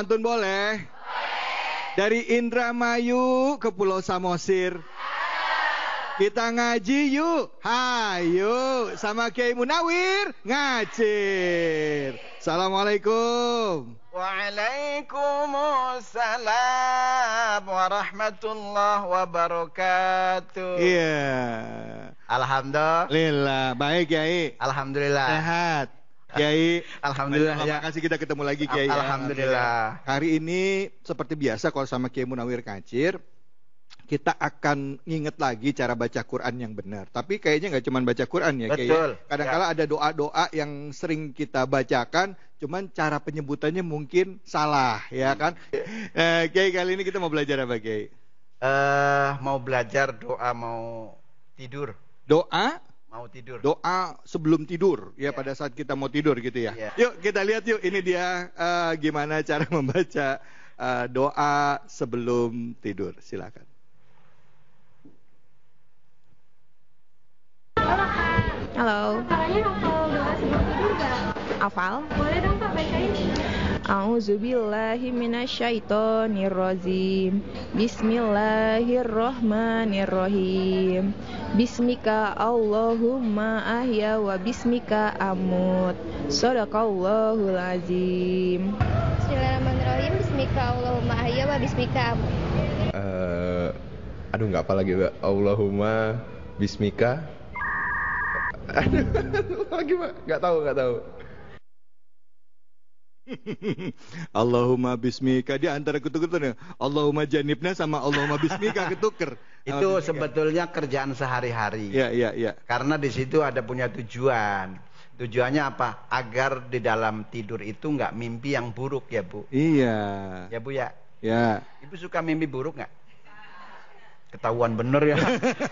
pantun boleh? Boleh. Dari Indramayu ke Pulau Samosir. Kita ngaji yuk, hayu sama Kiai Munawir ngajir. Assalamualaikum. Waalaikumsalam warahmatullahi wabarakatuh. Iya. Yeah. Alhamdulillah. Baik, Kiai. Alhamdulillah. Sehat. Kiai, alhamdulillah ya. kasih kita ketemu lagi Kiai. Ya. Alhamdulillah. Hari ini seperti biasa kalau sama Kiai Munawir Kacir, kita akan nginget lagi cara baca Quran yang benar. Tapi kayaknya nggak cuma baca Quran ya, Kiai. Ya. Kadang-kala ya. ada doa-doa yang sering kita bacakan, cuman cara penyebutannya mungkin salah, ya kan? Eh, Kiai kali ini kita mau belajar apa, Kiai? Eh, uh, mau belajar doa mau tidur. Doa mau tidur. Doa sebelum tidur ya yeah. pada saat kita mau tidur gitu ya. Yeah. Yuk kita lihat yuk ini dia uh, gimana cara membaca uh, doa sebelum tidur. Silakan. Halo. Halo. afal doa sebelum tidur Boleh dong Pak bacain. A'udzubillahi minasyaitonirrajim. Bismillahirrahmanirrahim. Bismika Allahumma ahya wa bismika amut. Sadaqallahul azim. Bismillahirrahmanirrahim. Bismika Allahumma ahya wa bismika amut. Uh, eh, aduh nggak apa lagi Mbak. Allahumma bismika Aduh, lagi Mbak. Nggak tahu, nggak tahu. Allahumma bismika di antara ketukernya Allahumma janibna sama Allahumma bismika ketuker. Itu bismika. sebetulnya kerjaan sehari-hari. Iya, iya, iya. Karena di situ ada punya tujuan. Tujuannya apa? Agar di dalam tidur itu nggak mimpi yang buruk ya, Bu. Iya. Ya, Bu ya. Ya. Ibu suka mimpi buruk nggak? ketahuan bener ya.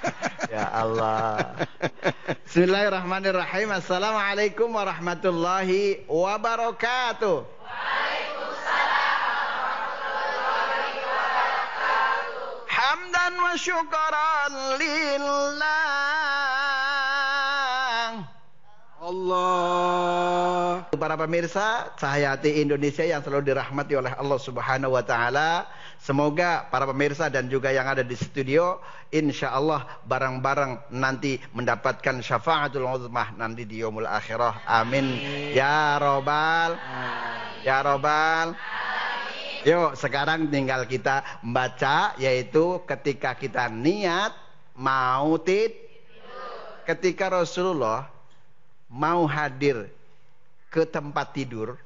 ya Allah. Bismillahirrahmanirrahim. Assalamualaikum warahmatullahi wabarakatuh. Waalaikumsalam warahmatullahi wabarakatuh. Hamdan wa syukran lillah. Allah. Para pemirsa, hati Indonesia yang selalu dirahmati oleh Allah Subhanahu wa taala. Semoga para pemirsa dan juga yang ada di studio insya Allah barang-barang nanti mendapatkan syafaatul uzmah nanti di yaumul akhirah. Amin. Ya robbal. Ya robbal. Yuk, sekarang tinggal kita baca yaitu ketika kita niat mau tidur. ketika Rasulullah mau hadir ke tempat tidur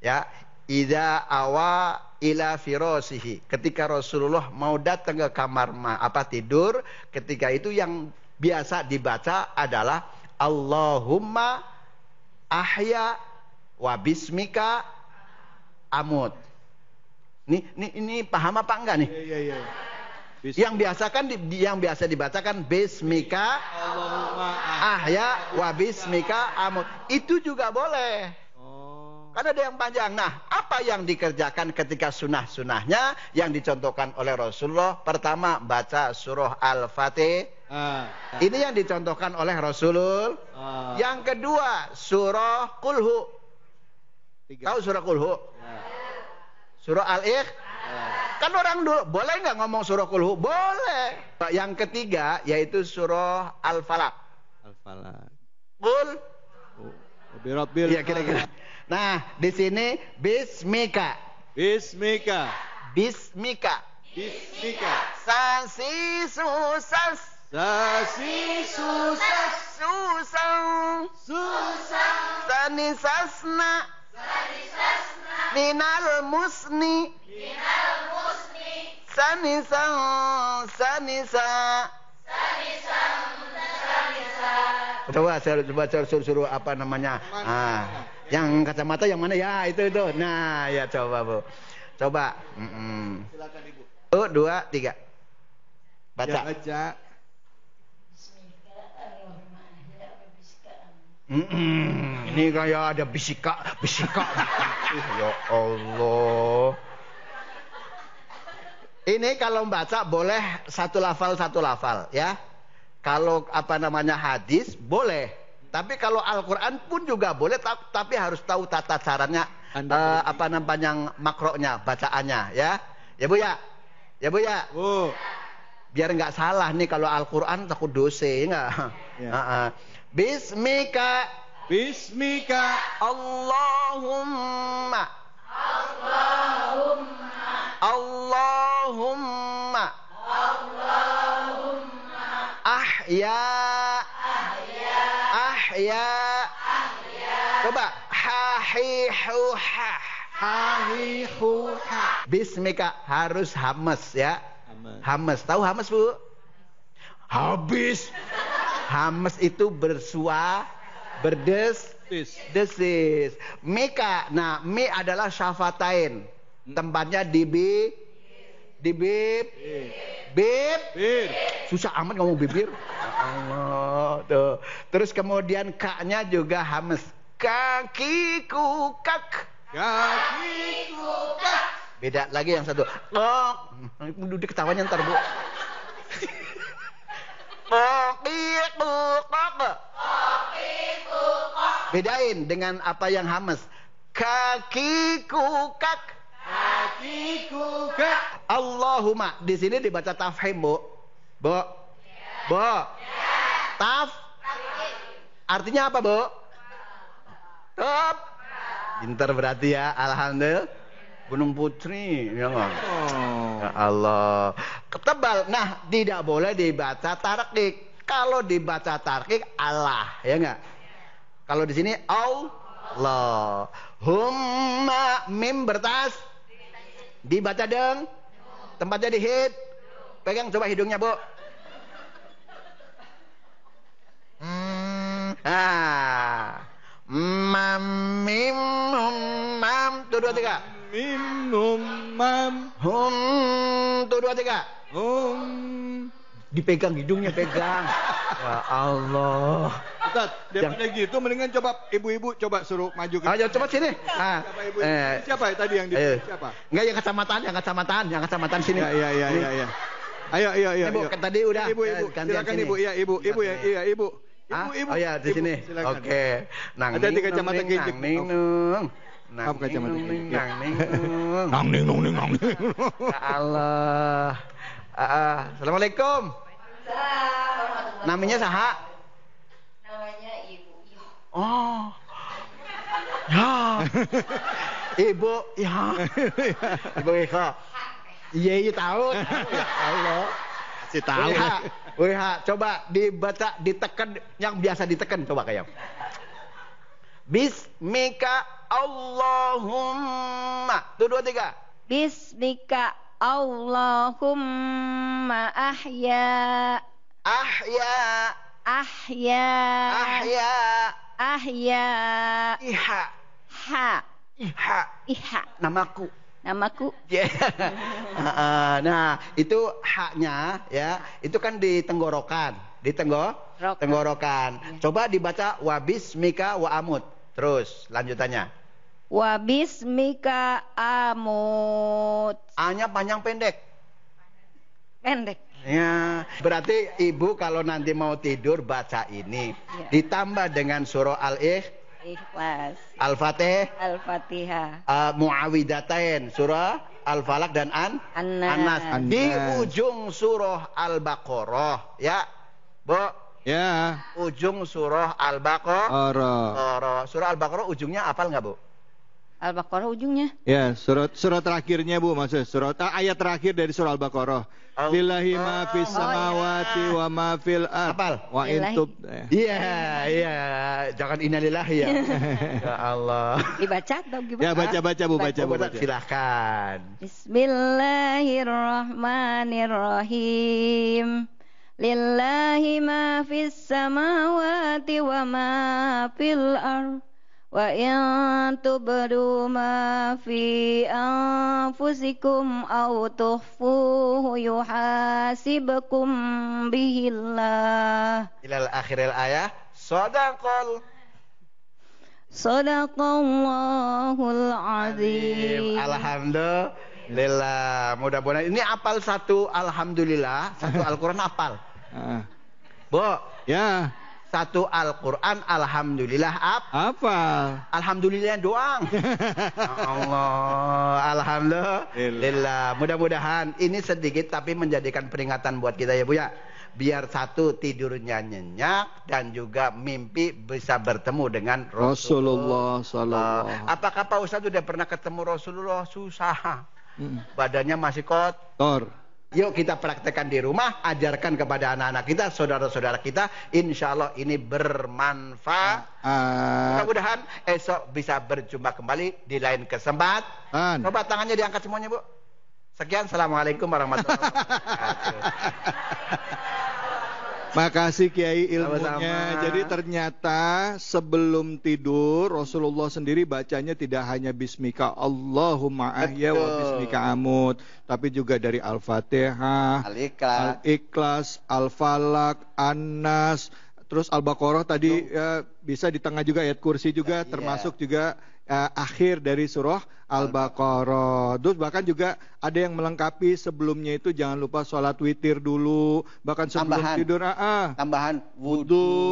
ya Ida awa ila firosihi. Ketika Rasulullah mau datang ke kamar ma, apa tidur, ketika itu yang biasa dibaca adalah Allahumma ahya wa bismika amut. Nih, nih ini paham apa enggak nih? Iya, iya, iya. Yang biasakan yang biasa dibacakan bismika ahya wa bismika amut. Itu juga boleh. Oh. Karena ada yang panjang. Nah, apa yang dikerjakan ketika sunnah sunahnya yang dicontohkan oleh Rasulullah? Pertama, baca surah Al-Fatih. Ah, ah. Ini yang dicontohkan oleh Rasulul. Ah. yang kedua, surah Kulhu. Tiga. Tahu surah Kulhu? Ya. Surah Al-Ikh? Kan orang dulu boleh nggak ngomong surah kulhu? Boleh. Yang ketiga yaitu surah al falak al falak Bul. Oh, Birobil. Ya kira-kira. Nah, di sini bismika. Bismika. Bismika. Bismika. Sasi susas. Sasi susas. Susang. Susang. Sanisasna. Sanisasna. Minal musni sanisa sanisa coba saya coba suruh suruh apa namanya mana, ah mana? yang kacamata yang mana ya itu itu nah ya coba bu coba mm -mm. ibu oh dua tiga baca ya, baca Mm -mm. Ini kayak ada bisika, bisika. ya Allah. Ini kalau membaca boleh satu lafal satu lafal ya. Kalau apa namanya hadis boleh. Tapi kalau Al-Quran pun juga boleh tapi harus tahu tata caranya Anda uh, apa namanya makronya bacaannya ya. Ya Bu ya. Ya Bu ya. Bu. Biar nggak salah nih kalau Al-Quran takut dosa enggak. Ya. ya. Ah, ah. Bismika Bismika Allahumma Allahumma Allah Allahumma Allahumma ahya ahya ahya, coba, ha-hi-hu-ha. bismika harus hamas ya hamas, tahu hamas Bu habis hamas itu bersua berdes desis. Mika. Nah, mi adalah syafatain. Hmm. Tempatnya di bi Dibib. Bib. Bib. Susah amat ngomong bibir. Ya Allah tuh. Terus kemudian kaknya juga hames. Kakiku kak. Kakiku kak. Beda lagi yang satu. Oh, duduk ketawanya ntar bu. Kakiku kak. Bedain dengan apa yang hames. Kakiku kak. Kakiku kak. Allahumma di sini dibaca tafhim, Bu. Bu. Bu. Taf. Artinya apa, Bu? Top. Pintar berarti ya, alhamdulillah. Gunung Putri, ya Allah. Oh. Ya Allah. Ketebal. Nah, tidak boleh dibaca tarkik. Kalau dibaca tarkik Allah, ya enggak? Kalau di sini Allah. Humma mim bertas dibaca deng Tempatnya hit, Pegang coba hidungnya, Bu. Hmm. Ah. Mam mim mam. Tuh dua tiga. Mim mam. Hum. Tuh dua tiga. Hum. Dipegang hidungnya, pegang. ya Allah. Ustaz, daripada yang... gitu mendingan coba ibu-ibu coba suruh maju ke. Ayo ah, coba sini. Ah. Siapa nah, ibu, -ibu? Eh. Siapa ya tadi yang di siapa? Enggak yang kecamatan, yang kecamatan, yang kecamatan sini. Iya iya iya iya. Ya. Ayo iya iya. Ibu kan tadi udah. Ibu ibu silakan sini. ibu Iya ibu ibu ya iya ibu. Ah, ibu, ibu, oh ya di sini. Oke. Okay. Nang Ada di kecamatan Ginjek. Nang nung. Nang Apa Nang Ginjek? Nang ning. Nang ning nang iya. ning. Ya Allah. Ah, ah. Assalamualaikum. Namanya Sahak. Oh. ya Ibu, ya. Ibu Eka. Iya, iya tahu. Ya Allah. Si tahu. WH, WH, coba dibaca, ditekan yang biasa ditekan coba kayak. Bismika Allahumma. Tuh dua tiga. Bismika Allahumma ahya. Ahya. Ahya. Ahya. Ahya. Iha. Ha. Iha. Iha. Namaku. Namaku. Yeah. Iya. nah, itu haknya ya. Itu kan di tenggorokan, di tenggorokan, tenggorokan. Yeah. Coba dibaca wabis mika wa amut. Terus lanjutannya. Wabis mika amut. a panjang pendek. Pendek. Ya, berarti ibu kalau nanti mau tidur baca ini ya. ditambah dengan surah al Ikhlas. Al-Fatih. Al-Fatihah. Uh, Muawidatain, surah al falak dan An Anas. An Di ujung surah Al-Baqarah, ya. Bu. Ya. Ujung surah Al-Baqarah. Surah Al-Baqarah ujungnya apal nggak, Bu? Al-Baqarah ujungnya. Ya, surat surat terakhirnya Bu maksud surat ayat terakhir dari surah Al-Baqarah. Billahi ma fis samawati wa ma fil ard wa in tub. Ya. Iya, iya. Jangan innalillahi ya. ya Allah. Dibaca atau gimana? Ya baca-baca Bu, baca Bu. Baca. silakan. Bismillahirrahmanirrahim. Lillahi ma fis samawati wa ma fil ard وإن تبدوا ما في أنفسكم أو تخفوه يحاسبكم به الله إلى الآخر الآية صدق صدق الله العظيم الحمد mudah-mudahan ini apal satu alhamdulillah, satu Al-Qur'an apal. Bo, ya satu Al-Quran Alhamdulillah ap apa Alhamdulillah doang ya Allah Alhamdulillah mudah-mudahan ini sedikit tapi menjadikan peringatan buat kita ya Bu ya biar satu tidurnya nyenyak dan juga mimpi bisa bertemu dengan Rasulullah, Rasulullah uh, Apakah Pak Ustadz sudah pernah ketemu Rasulullah susah? Badannya masih kotor. Yuk kita praktekkan di rumah, ajarkan kepada anak-anak kita, saudara-saudara kita. Insya Allah ini bermanfaat. Mudah-mudahan esok bisa berjumpa kembali di lain kesempatan. Coba tangannya diangkat semuanya, Bu. Sekian, Assalamualaikum warahmatullahi wabarakatuh. Makasih Kiai ilmunya. Sama-sama. Jadi ternyata sebelum tidur Rasulullah sendiri bacanya tidak hanya bismika Allahumma ahya wa bismika amut, tapi juga dari Al-Fatihah, Al-Ikhlas, al Falak, al an terus Al-Baqarah tadi ya, bisa di tengah juga ayat kursi juga yeah. termasuk juga uh, akhir dari surah Al-Baqarah. Terus bahkan juga ada yang melengkapi sebelumnya itu jangan lupa sholat witir dulu, bahkan sebelum tambahan, tidur. Ah, ah, tambahan wudu,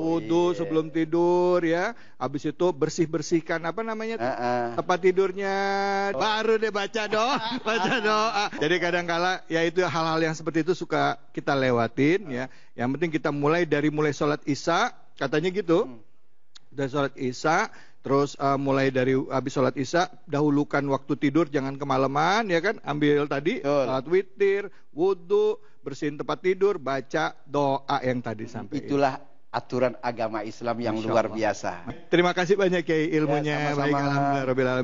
wudu yeah. sebelum tidur ya. Habis itu bersih-bersihkan apa namanya uh, uh. tempat tidurnya. Oh. Baru deh baca doa, baca doa. Jadi kadangkala ya itu hal-hal yang seperti itu suka kita lewatin ya. Yang penting kita mulai dari mulai sholat Isya katanya gitu hmm. dan sholat isya terus uh, mulai dari habis sholat isya dahulukan waktu tidur jangan kemalaman ya kan ambil tadi sholat witir wudhu bersihin tempat tidur baca doa yang tadi hmm, sampai itulah aturan agama Islam yang luar biasa terima kasih banyak ya ilmunya ya, sama -sama. baik alhamdulillah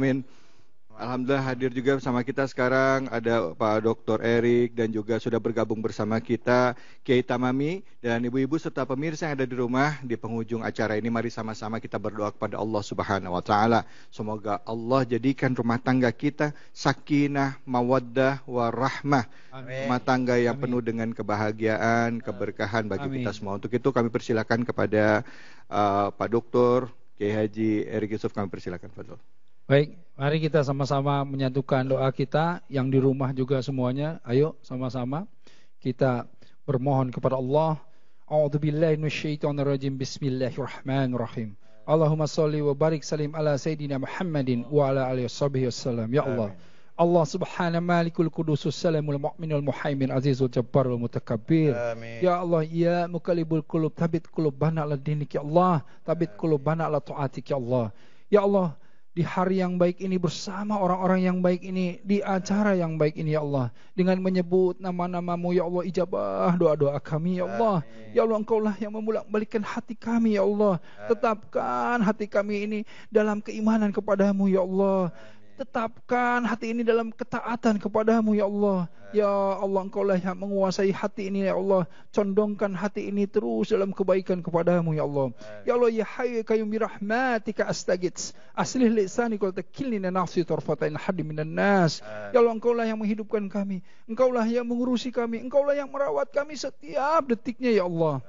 Alhamdulillah hadir juga bersama kita sekarang ada Pak Dr. Erik dan juga sudah bergabung bersama kita Kiai Tamami dan ibu-ibu serta pemirsa yang ada di rumah di penghujung acara ini mari sama-sama kita berdoa kepada Allah Subhanahu wa taala. Semoga Allah jadikan rumah tangga kita sakinah, mawaddah, warahmah. Amin. Rumah tangga yang Amin. penuh dengan kebahagiaan, keberkahan bagi Amin. kita semua. Untuk itu kami persilakan kepada uh, Pak Dokter Kiai Haji Erik Yusuf kami persilakan, Pak Dokter. Baik, mari kita sama-sama menyatukan doa kita yang di rumah juga semuanya. Ayo sama-sama kita bermohon kepada Allah. A'udzu billahi minasyaitonir rajim. Bismillahirrahmanirrahim. Allahumma salli wa barik salim ala sayidina Muhammadin wa ala alihi washabihi wasallam. Ya Allah. Amin. Allah subhanahu malikul kudusus salamul mu'minul muhaimin azizul jabbarul mutakabbir. Ya Allah, ya mukalibul kulub, tabit kulub bana ala dinik ya Allah, tabit kulub bana ala tu'atik ya Allah. Ya Allah, di hari yang baik ini bersama orang-orang yang baik ini di acara yang baik ini ya Allah dengan menyebut nama-namamu ya Allah ijabah doa-doa kami ya Allah Amin. ya Allah engkaulah yang memulak balikan hati kami ya Allah Amin. tetapkan hati kami ini dalam keimanan kepadamu ya Allah Amin. tetapkan hati ini dalam ketaatan kepadamu ya Allah Ya Allah engkau lah yang menguasai hati ini ya Allah Condongkan hati ini terus dalam kebaikan kepadamu ya Allah Ya Allah ya hayu kayu ya mirahmatika astagit Aslih li'sani kul takilni na nafsi torfatain hadim minan nas Ya Allah engkau lah yang menghidupkan kami Engkau lah yang mengurusi kami Engkau lah yang merawat kami setiap detiknya ya Allah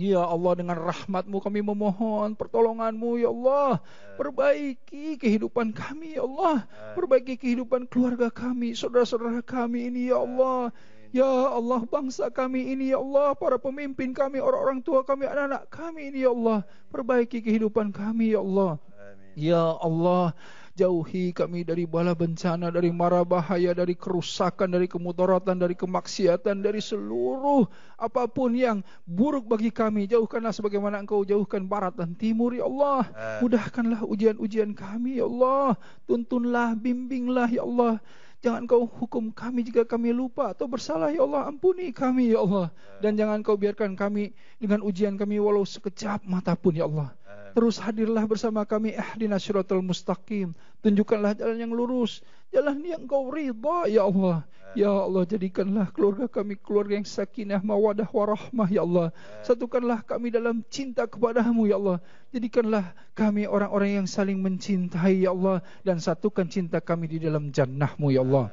Ya Allah dengan rahmatmu kami memohon pertolonganmu ya Allah eh. Perbaiki kehidupan kami ya Allah eh. Perbaiki kehidupan keluarga kami Saudara-saudara kami ini ya Allah Ya Allah bangsa kami ini ya Allah Para pemimpin kami, orang-orang tua kami, anak-anak kami ini ya Allah Perbaiki kehidupan kami ya Allah Ya Allah Jauhi kami dari bala bencana, dari mara bahaya, dari kerusakan, dari kemudaratan, dari kemaksiatan, dari seluruh apapun yang buruk bagi kami. Jauhkanlah sebagaimana Engkau jauhkan barat dan timur, Ya Allah. Mudahkanlah ujian-ujian kami, Ya Allah. Tuntunlah, bimbinglah, Ya Allah. Jangan kau hukum kami jika kami lupa atau bersalah ya Allah ampuni kami ya Allah dan jangan kau biarkan kami dengan ujian kami walau sekejap mata pun ya Allah Terus hadirlah bersama kami ahdina syiratul mustaqim. Tunjukkanlah jalan yang lurus. Jalan yang kau rida, ya Allah. Ya Allah, jadikanlah keluarga kami keluarga yang sakinah, mawadah, warahmah, ya Allah. Satukanlah kami dalam cinta kepadamu, ya Allah. Jadikanlah kami orang-orang yang saling mencintai, ya Allah. Dan satukan cinta kami di dalam jannahmu, ya Allah.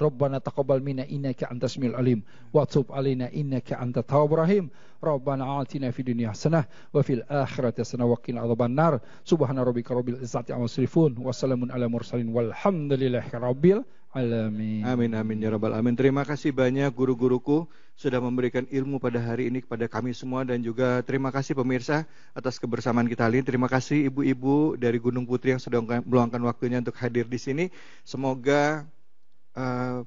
ربنا تقبل منا إنك أنت السميع العليم وتب علينا إنك أنت التواب الرحيم ربنا آتنا في الدنيا حسنة وفي الآخرة wa وقنا عذاب النار سبحان ربك رب العزة عما يصفون وسلام على المرسلين والحمد لله رب Alamin. Amin amin ya rabbal alamin. Terima kasih banyak guru-guruku sudah memberikan ilmu pada hari ini kepada kami semua dan juga terima kasih pemirsa atas kebersamaan kita hari ini. Terima kasih ibu-ibu dari Gunung Putri yang sudah meluangkan waktunya untuk hadir di sini. Semoga Eh,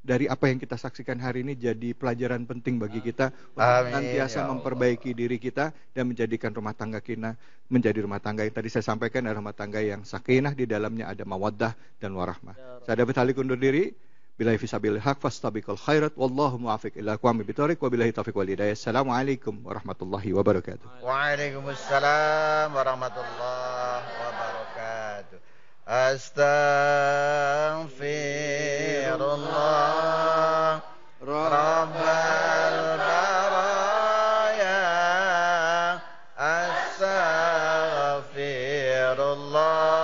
dari apa yang kita saksikan hari ini jadi pelajaran penting bagi ah. kita untuk Amin. ya memperbaiki diri kita dan menjadikan rumah tangga kita menjadi rumah tangga yang tadi saya sampaikan adalah rumah tangga yang sakinah di dalamnya ada mawaddah dan warahmah. Ya saya dapat Halik undur diri. Bila fisabil haq fastabiqul khairat wallahu muwafiq ila aqwamil bitariq wabillahi taufiq wal hidayah. Assalamualaikum warahmatullahi wabarakatuh. Waalaikumsalam warahmatullahi wabarakatuh. Astaghfir غير الله رب البرايا أستغفر الله